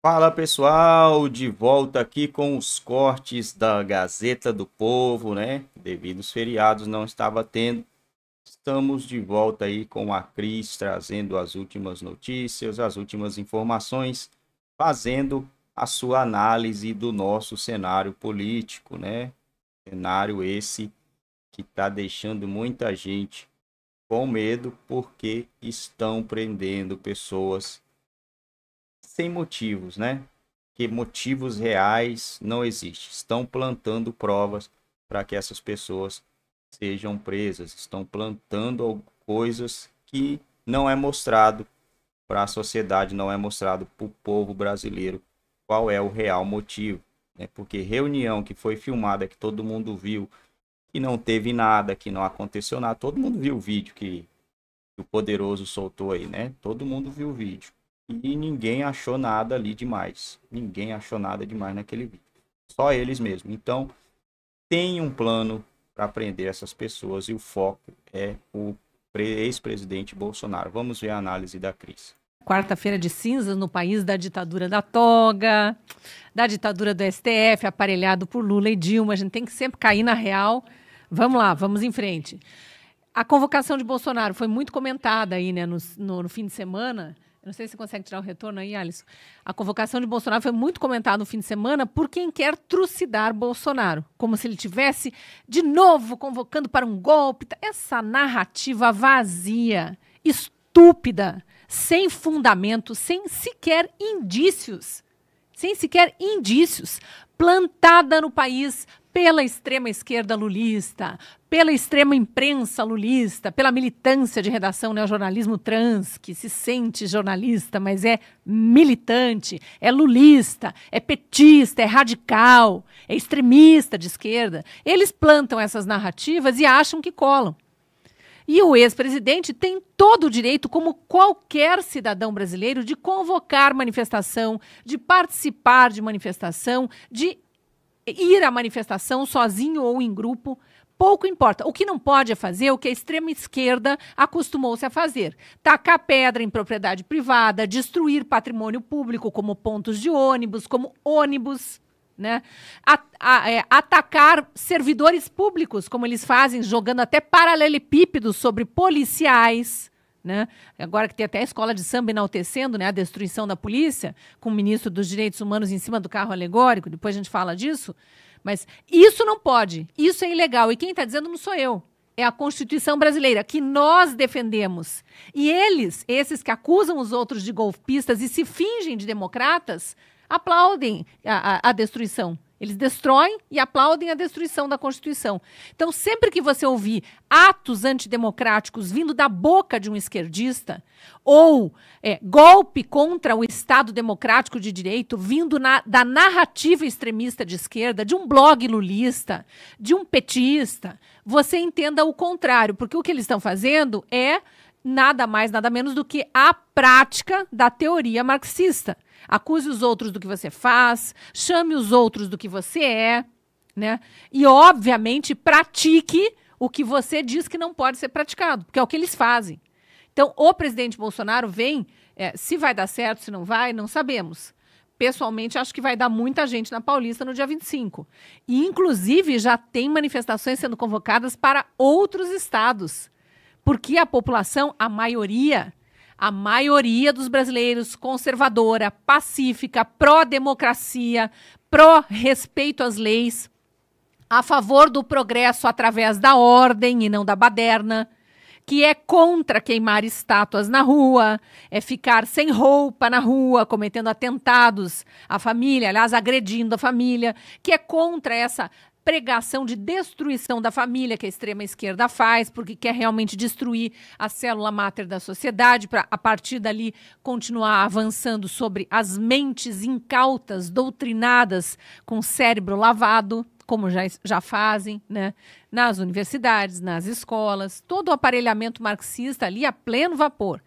Fala pessoal, de volta aqui com os cortes da Gazeta do Povo, né? Devido aos feriados não estava tendo. Estamos de volta aí com a Cris trazendo as últimas notícias, as últimas informações, fazendo a sua análise do nosso cenário político, né? Cenário esse que está deixando muita gente com medo porque estão prendendo pessoas sem motivos, né? Que motivos reais não existem. Estão plantando provas para que essas pessoas sejam presas, estão plantando coisas que não é mostrado para a sociedade, não é mostrado para o povo brasileiro qual é o real motivo. Né? Porque reunião que foi filmada, que todo mundo viu, que não teve nada, que não aconteceu nada, todo mundo viu o vídeo que o poderoso soltou aí, né? Todo mundo viu o vídeo. E uhum. ninguém achou nada ali demais. Ninguém achou nada demais naquele vídeo. Só eles mesmos. Então, tem um plano para prender essas pessoas e o foco é o ex-presidente Bolsonaro. Vamos ver a análise da Cris. Quarta-feira de cinzas no país da ditadura da toga, da ditadura do STF, aparelhado por Lula e Dilma. A gente tem que sempre cair na real. Vamos lá, vamos em frente. A convocação de Bolsonaro foi muito comentada aí, né, no, no, no fim de semana. Não sei se consegue tirar o retorno aí, Alisson. A convocação de Bolsonaro foi muito comentada no fim de semana por quem quer trucidar Bolsonaro, como se ele tivesse de novo convocando para um golpe. Essa narrativa vazia, estúpida, sem fundamento, sem sequer indícios, sem sequer indícios, plantada no país pela extrema esquerda lulista, pela extrema imprensa lulista, pela militância de redação no né, jornalismo trans, que se sente jornalista, mas é militante, é lulista, é petista, é radical, é extremista de esquerda. Eles plantam essas narrativas e acham que colam. E o ex-presidente tem todo o direito, como qualquer cidadão brasileiro, de convocar manifestação, de participar de manifestação, de ir à manifestação sozinho ou em grupo. Pouco importa. O que não pode é fazer o que a extrema esquerda acostumou-se a fazer: tacar pedra em propriedade privada, destruir patrimônio público, como pontos de ônibus, como ônibus. Né? A, a, é, atacar servidores públicos, como eles fazem, jogando até paralelepípedos sobre policiais né? Agora que tem até a escola de samba enaltecendo, né, a destruição da polícia com o ministro dos Direitos Humanos em cima do carro alegórico, depois a gente fala disso, mas isso não pode, isso é ilegal e quem está dizendo não sou eu. É a Constituição brasileira que nós defendemos. E eles, esses que acusam os outros de golpistas e se fingem de democratas, aplaudem a, a, a destruição. Eles destroem e aplaudem a destruição da Constituição. Então, sempre que você ouvir atos antidemocráticos vindo da boca de um esquerdista, ou é, golpe contra o Estado Democrático de Direito vindo na, da narrativa extremista de esquerda, de um blog lulista, de um petista, você entenda o contrário, porque o que eles estão fazendo é nada mais, nada menos do que a prática da teoria marxista. Acuse os outros do que você faz, chame os outros do que você é, né? E, obviamente, pratique o que você diz que não pode ser praticado, porque é o que eles fazem. Então, o presidente Bolsonaro vem, é, se vai dar certo, se não vai, não sabemos. Pessoalmente, acho que vai dar muita gente na Paulista no dia 25. E, inclusive, já tem manifestações sendo convocadas para outros estados, porque a população, a maioria, a maioria dos brasileiros conservadora, pacífica, pró-democracia, pró-respeito às leis, a favor do progresso através da ordem e não da baderna, que é contra queimar estátuas na rua, é ficar sem roupa na rua, cometendo atentados à família, aliás, agredindo a família, que é contra essa pregação de destruição da família que a extrema esquerda faz, porque quer realmente destruir a célula máter da sociedade, para a partir dali continuar avançando sobre as mentes incautas, doutrinadas, com cérebro lavado, como já, já fazem, né? nas universidades, nas escolas, todo o aparelhamento marxista ali a pleno vapor.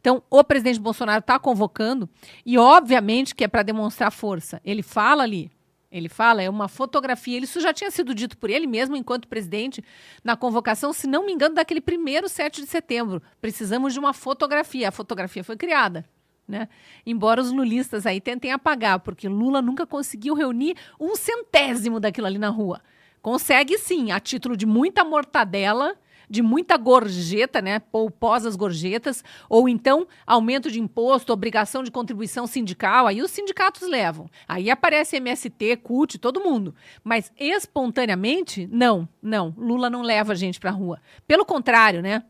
Então, o presidente Bolsonaro está convocando, e obviamente que é para demonstrar força. Ele fala ali, ele fala, é uma fotografia. Isso já tinha sido dito por ele mesmo, enquanto presidente, na convocação, se não me engano, daquele primeiro 7 de setembro. Precisamos de uma fotografia. A fotografia foi criada. Né? Embora os lulistas aí tentem apagar, porque Lula nunca conseguiu reunir um centésimo daquilo ali na rua. Consegue sim, a título de muita mortadela de muita gorjeta, né? Pouposas gorjetas, ou então aumento de imposto, obrigação de contribuição sindical, aí os sindicatos levam. Aí aparece MST, CUT, todo mundo. Mas espontaneamente, não, não. Lula não leva a gente a rua. Pelo contrário, né?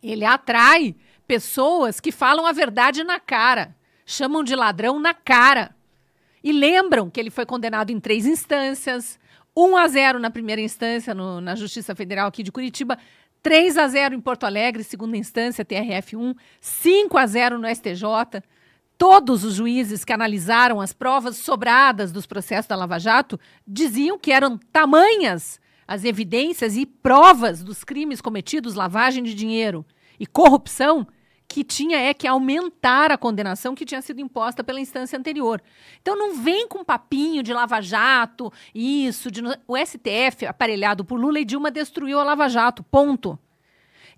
Ele atrai pessoas que falam a verdade na cara, chamam de ladrão na cara. E lembram que ele foi condenado em três instâncias, 1 a 0 na primeira instância no, na Justiça Federal aqui de Curitiba, 3 a 0 em Porto Alegre, segunda instância, TRF1, 5 a 0 no STJ. Todos os juízes que analisaram as provas sobradas dos processos da Lava Jato diziam que eram tamanhas as evidências e provas dos crimes cometidos, lavagem de dinheiro e corrupção, que tinha é que aumentar a condenação que tinha sido imposta pela instância anterior. Então não vem com papinho de Lava Jato, isso, de... o STF, aparelhado por Lula e Dilma, destruiu a Lava Jato, ponto.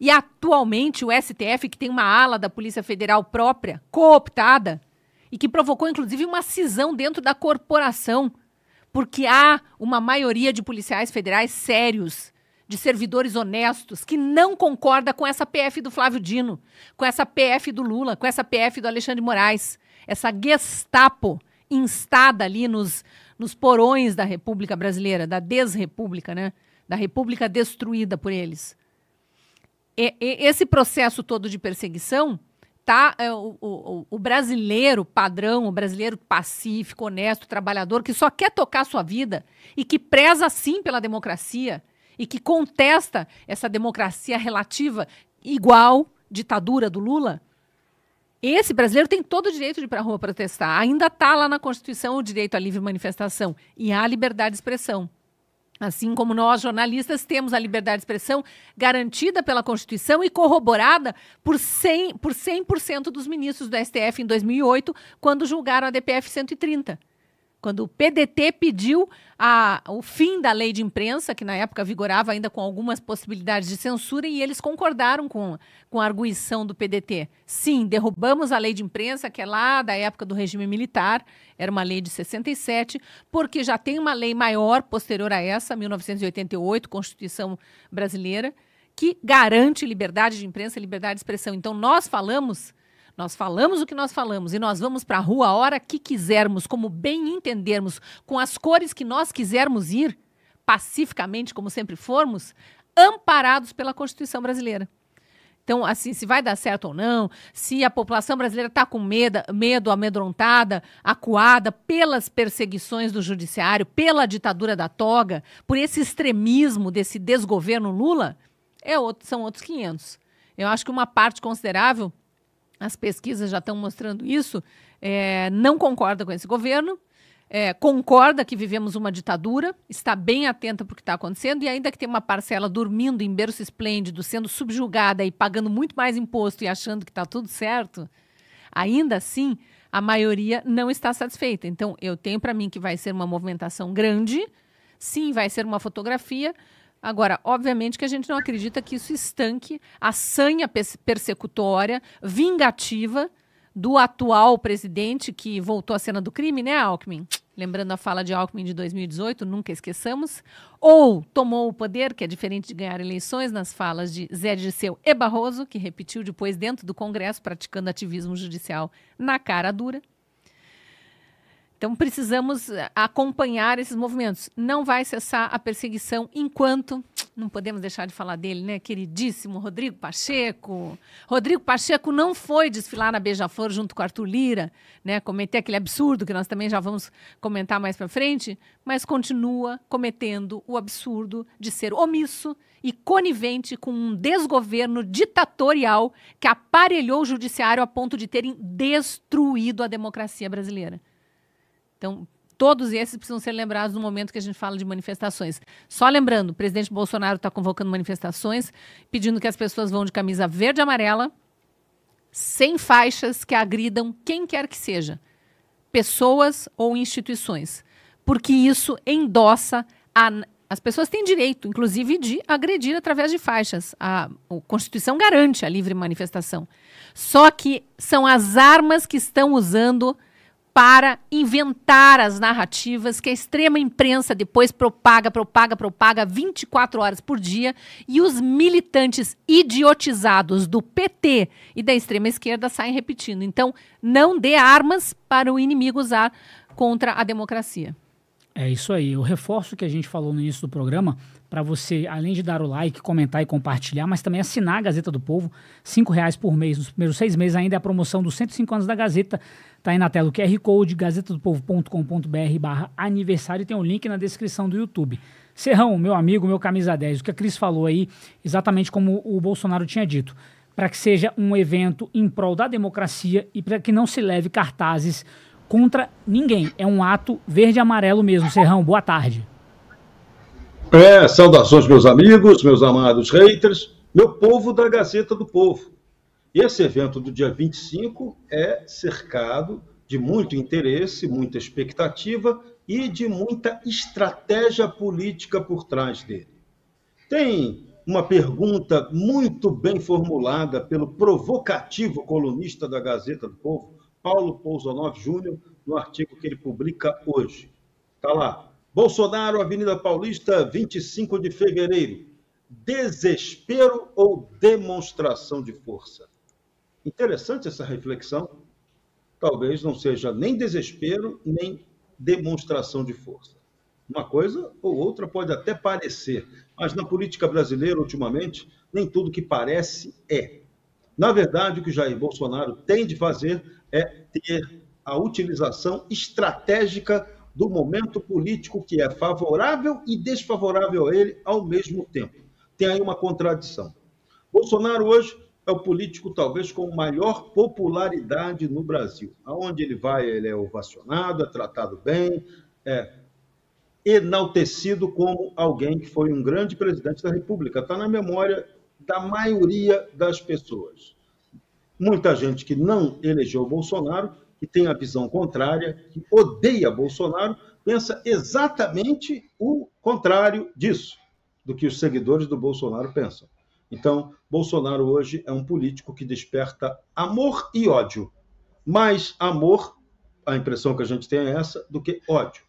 E atualmente o STF, que tem uma ala da Polícia Federal própria, cooptada, e que provocou inclusive uma cisão dentro da corporação, porque há uma maioria de policiais federais sérios de servidores honestos que não concorda com essa PF do Flávio Dino, com essa PF do Lula, com essa PF do Alexandre de Moraes, essa Gestapo instada ali nos, nos porões da República Brasileira, da desrepública, né? Da República destruída por eles. E, e, esse processo todo de perseguição tá é, o, o, o, brasileiro padrão, o brasileiro pacífico, honesto, trabalhador, que só quer tocar sua vida e que preza sim pela democracia, e que contesta essa democracia relativa igual ditadura do Lula, esse brasileiro tem todo o direito de ir para a rua protestar. Ainda está lá na Constituição o direito à livre manifestação e à liberdade de expressão. Assim como nós, jornalistas, temos a liberdade de expressão garantida pela Constituição e corroborada por 100%, por 100 dos ministros do STF em 2008, quando julgaram a DPF 130 quando o PDT pediu a, o fim da lei de imprensa, que na época vigorava ainda com algumas possibilidades de censura, e eles concordaram com, com a arguição do PDT. Sim, derrubamos a lei de imprensa, que é lá da época do regime militar, era uma lei de 67, porque já tem uma lei maior posterior a essa, 1988, Constituição Brasileira, que garante liberdade de imprensa e liberdade de expressão. Então, nós falamos nós falamos o que nós falamos e nós vamos para a rua a hora que quisermos, como bem entendermos, com as cores que nós quisermos ir, pacificamente, como sempre formos, amparados pela Constituição brasileira. Então, assim, se vai dar certo ou não, se a população brasileira está com medo, medo, amedrontada, acuada pelas perseguições do judiciário, pela ditadura da toga, por esse extremismo desse desgoverno Lula, é outro, são outros 500. Eu acho que uma parte considerável as pesquisas já estão mostrando isso, é, não concorda com esse governo, é, concorda que vivemos uma ditadura, está bem atenta para o que está acontecendo, e ainda que tenha uma parcela dormindo em berço esplêndido, sendo subjugada e pagando muito mais imposto e achando que está tudo certo, ainda assim a maioria não está satisfeita. Então, eu tenho para mim que vai ser uma movimentação grande, sim, vai ser uma fotografia, Agora, obviamente que a gente não acredita que isso estanque a sanha persecutória, vingativa do atual presidente que voltou à cena do crime, né, Alckmin? Lembrando a fala de Alckmin de 2018, nunca esqueçamos. Ou tomou o poder, que é diferente de ganhar eleições, nas falas de Zé Dirceu e Barroso, que repetiu depois dentro do Congresso, praticando ativismo judicial na cara dura. Então precisamos eh, acompanhar esses movimentos. Não vai cessar a perseguição enquanto não podemos deixar de falar dele, né? Queridíssimo Rodrigo Pacheco. Rodrigo Pacheco não foi desfilar na Beija-Flor junto com Arthur Lira, né? Cometer aquele absurdo que nós também já vamos comentar mais para frente, mas continua cometendo o absurdo de ser omisso e conivente com um desgoverno ditatorial que aparelhou o judiciário a ponto de terem destruído a democracia brasileira. Então, todos esses precisam ser lembrados no momento que a gente fala de manifestações. Só lembrando, o presidente Bolsonaro está convocando manifestações, pedindo que as pessoas vão de camisa verde e amarela, sem faixas que agridam quem quer que seja, pessoas ou instituições, porque isso endossa a as pessoas têm direito, inclusive, de agredir através de faixas. A, a, Constituição garante a livre manifestação. Só que são as armas que estão usando para inventar as narrativas que a extrema imprensa depois propaga, propaga, propaga 24 horas por dia e os militantes idiotizados do PT e da extrema esquerda saem repetindo. Então, não dê armas para o inimigo usar contra a democracia. É isso aí. Eu reforço o que a gente falou no início do programa para você, além de dar o like, comentar e compartilhar, mas também assinar a Gazeta do Povo, cinco reais por mês. Nos primeiros seis meses ainda é a promoção dos 105 anos da Gazeta. Tá aí na tela o QR Code, gazetadopovo.com.br barra aniversário e tem um link na descrição do YouTube. Serrão, meu amigo, meu camisa 10, o que a Cris falou aí, exatamente como o Bolsonaro tinha dito, para que seja um evento em prol da democracia e para que não se leve cartazes contra ninguém. É um ato verde e amarelo mesmo. Serrão, boa tarde. É, saudações, meus amigos, meus amados haters, meu povo da Gazeta do Povo. Esse evento do dia 25 é cercado de muito interesse, muita expectativa e de muita estratégia política por trás dele. Tem uma pergunta muito bem formulada pelo provocativo colunista da Gazeta do Povo, Paulo Pousonov Júnior, no artigo que ele publica hoje. Está lá. Bolsonaro, Avenida Paulista, 25 de fevereiro. Desespero ou demonstração de força? Interessante essa reflexão. Talvez não seja nem desespero, nem demonstração de força. Uma coisa ou outra pode até parecer, mas na política brasileira, ultimamente, nem tudo que parece é. Na verdade, o que Jair Bolsonaro tem de fazer é ter a utilização estratégica do momento político que é favorável e desfavorável a ele ao mesmo tempo. Tem aí uma contradição. Bolsonaro hoje é o político talvez com maior popularidade no Brasil. Aonde ele vai, ele é ovacionado, é tratado bem, é enaltecido como alguém que foi um grande presidente da República. Está na memória da maioria das pessoas. Muita gente que não elegeu Bolsonaro que tem a visão contrária, que odeia Bolsonaro, pensa exatamente o contrário disso, do que os seguidores do Bolsonaro pensam. Então, Bolsonaro hoje é um político que desperta amor e ódio. Mais amor, a impressão que a gente tem é essa, do que ódio.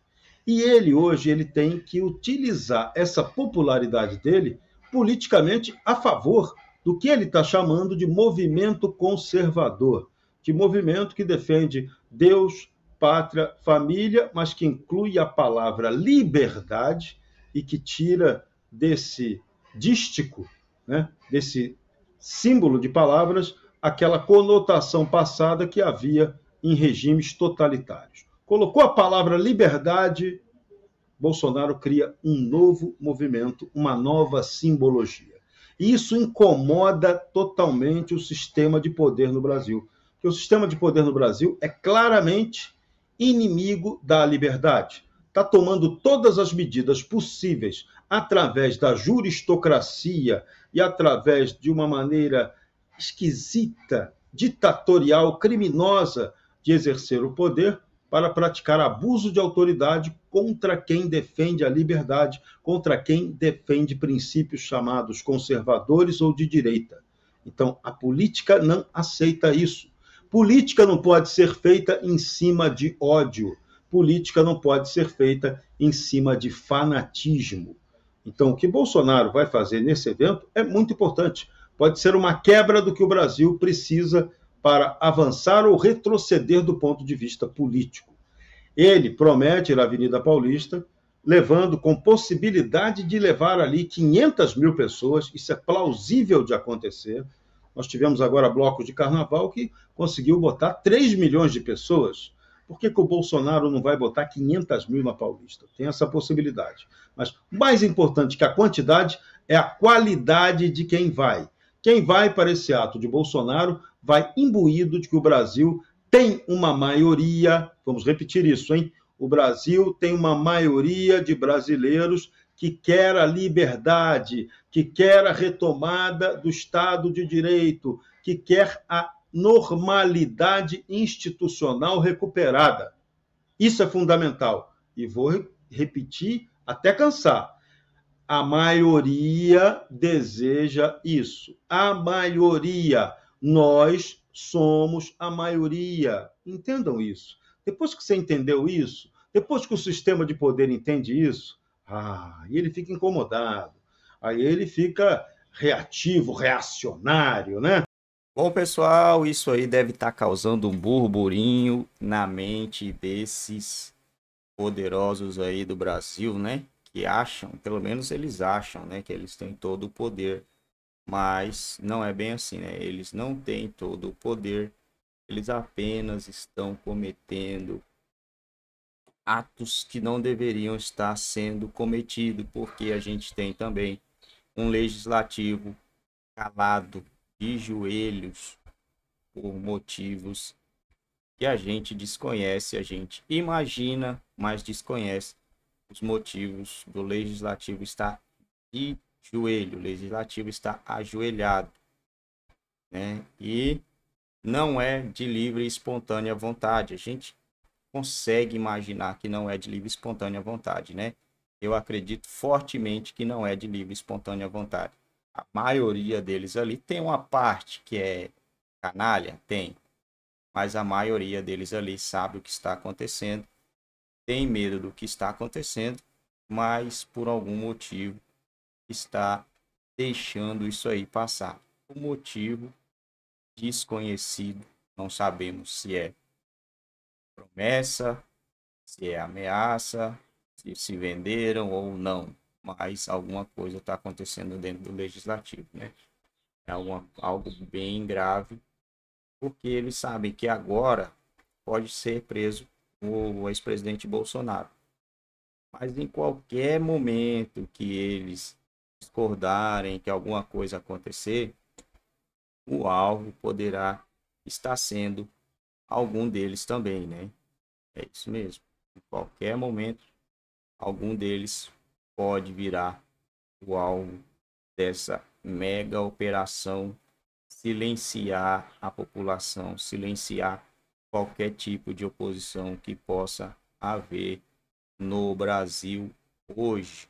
E ele hoje ele tem que utilizar essa popularidade dele politicamente a favor do que ele está chamando de movimento conservador de movimento que defende Deus, pátria, família, mas que inclui a palavra liberdade e que tira desse dístico, né, desse símbolo de palavras, aquela conotação passada que havia em regimes totalitários. Colocou a palavra liberdade, Bolsonaro cria um novo movimento, uma nova simbologia. Isso incomoda totalmente o sistema de poder no Brasil que o sistema de poder no Brasil é claramente inimigo da liberdade. Está tomando todas as medidas possíveis através da juristocracia e através de uma maneira esquisita, ditatorial, criminosa de exercer o poder para praticar abuso de autoridade contra quem defende a liberdade, contra quem defende princípios chamados conservadores ou de direita. Então, a política não aceita isso. Política não pode ser feita em cima de ódio. Política não pode ser feita em cima de fanatismo. Então, o que Bolsonaro vai fazer nesse evento é muito importante. Pode ser uma quebra do que o Brasil precisa para avançar ou retroceder do ponto de vista político. Ele promete ir à Avenida Paulista, levando com possibilidade de levar ali 500 mil pessoas, isso é plausível de acontecer, nós tivemos agora blocos de carnaval que conseguiu botar 3 milhões de pessoas. Por que, que o Bolsonaro não vai botar 500 mil na Paulista? Tem essa possibilidade. Mas mais importante que a quantidade é a qualidade de quem vai. Quem vai para esse ato de Bolsonaro vai imbuído de que o Brasil tem uma maioria, vamos repetir isso, hein? O Brasil tem uma maioria de brasileiros que quer a liberdade, que quer a retomada do Estado de Direito, que quer a normalidade institucional recuperada. Isso é fundamental. E vou repetir até cansar. A maioria deseja isso. A maioria. Nós somos a maioria. Entendam isso. Depois que você entendeu isso, depois que o sistema de poder entende isso, ah, e ele fica incomodado. Aí ele fica reativo, reacionário, né? Bom, pessoal, isso aí deve estar tá causando um burburinho na mente desses poderosos aí do Brasil, né? Que acham, pelo menos eles acham, né? Que eles têm todo o poder. Mas não é bem assim, né? Eles não têm todo o poder. Eles apenas estão cometendo atos que não deveriam estar sendo cometidos, porque a gente tem também um legislativo calado de joelhos por motivos que a gente desconhece, a gente imagina, mas desconhece os motivos do legislativo estar de joelho, o legislativo está ajoelhado, né? E não é de livre e espontânea vontade. A gente consegue imaginar que não é de livre e espontânea vontade, né? Eu acredito fortemente que não é de livre e espontânea vontade. A maioria deles ali tem uma parte que é canalha, tem, mas a maioria deles ali sabe o que está acontecendo, tem medo do que está acontecendo, mas por algum motivo está deixando isso aí passar. O motivo desconhecido, não sabemos se é promessa, se é ameaça, se se venderam ou não. Mas alguma coisa está acontecendo dentro do legislativo, né? É uma, algo bem grave, porque eles sabem que agora pode ser preso o ex-presidente Bolsonaro. Mas em qualquer momento que eles discordarem que alguma coisa acontecer, o alvo poderá estar sendo algum deles também, né? É isso mesmo. Em qualquer momento, algum deles pode virar o alvo dessa mega operação silenciar a população, silenciar qualquer tipo de oposição que possa haver no Brasil hoje.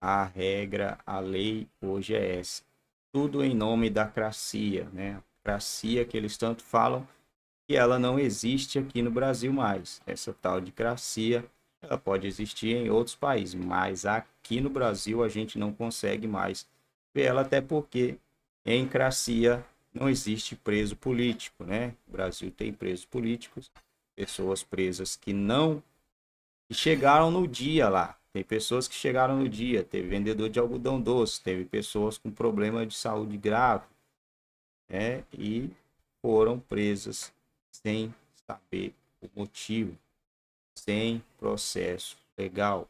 A regra, a lei hoje é essa. Tudo em nome da cracia, né? Cracia que eles tanto falam, e ela não existe aqui no Brasil mais. Essa tal de cracia, ela pode existir em outros países, mas aqui no Brasil a gente não consegue mais ver ela, até porque em cracia não existe preso político, né? O Brasil tem presos políticos, pessoas presas que não que chegaram no dia lá. Tem pessoas que chegaram no dia, teve vendedor de algodão doce, teve pessoas com problema de saúde grave, né? E foram presas sem saber o motivo, sem processo legal,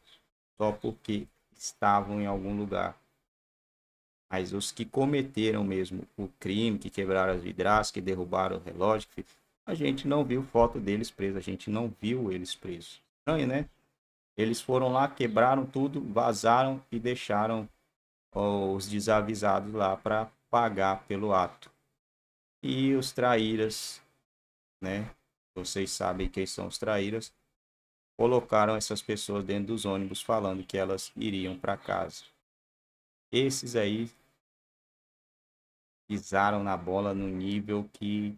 só porque estavam em algum lugar. Mas os que cometeram mesmo o crime, que quebraram as vidraças, que derrubaram o relógio, a gente não viu foto deles presos, a gente não viu eles presos. Estranho, né? Eles foram lá, quebraram tudo, vazaram e deixaram os desavisados lá para pagar pelo ato. E os traíras né? Vocês sabem quem são os traíras. Colocaram essas pessoas dentro dos ônibus falando que elas iriam para casa. Esses aí pisaram na bola no nível que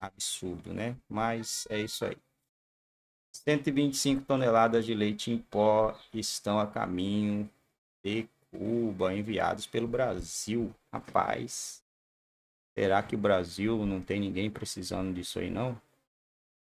absurdo, né? Mas é isso aí. 125 toneladas de leite em pó estão a caminho de Cuba, enviados pelo Brasil. Rapaz, Será que o Brasil não tem ninguém precisando disso aí, não?